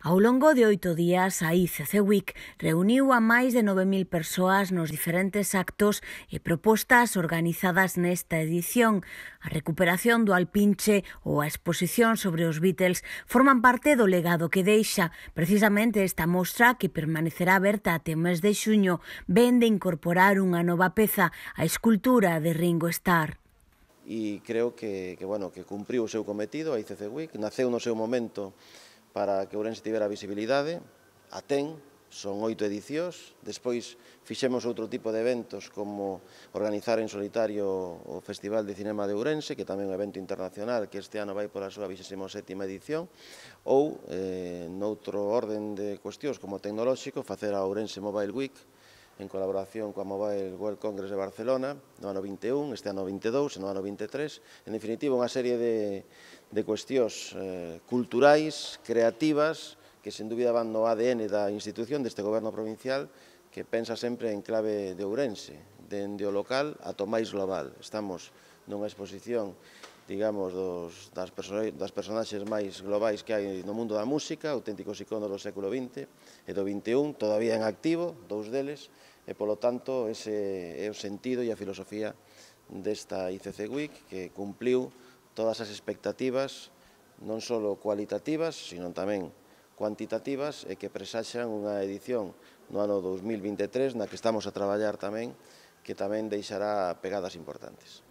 Ao longo de oito días, a ICC Week reuniu a máis de 9.000 persoas nos diferentes actos e propostas organizadas nesta edición. A recuperación do Alpinche ou a exposición sobre os Beatles forman parte do legado que deixa. Precisamente esta mostra, que permanecerá aberta até o mes de xuño, ven de incorporar unha nova peza, a escultura de Ringo Starr e creo que, que, bueno, que cumpriu o seu cometido, a ICC Week, naceu no seu momento para que Ourense tivera visibilidade, a ten, son oito edicións, despois fixemos outro tipo de eventos como organizar en solitario o Festival de Cinema de Ourense, que tamén é un evento internacional que este ano vai pola súa 27ª edición, ou eh, noutro orden de cuestións como tecnolóxico, facer a Ourense Mobile Week, en colaboración coa Mobile World Congress de Barcelona, no ano 21, este ano 22 no ano 23. En definitivo, unha serie de, de cuestións eh, culturais, creativas, que sen dúbida van no ADN da institución deste goberno provincial que pensa sempre en clave de Ourense, dende o local a o máis global. Estamos nunha exposición digamos, dos, das, das personaxes máis globais que hai no mundo da música, auténticos iconos do século XX e do XXI, todavía en activo, dous deles, e polo tanto ese é o sentido e a filosofía desta ICC Week que cumpliu todas as expectativas non só cualitativas, sino tamén cuantitativas e que presaxan unha edición no ano 2023 na que estamos a traballar tamén que tamén deixará pegadas importantes.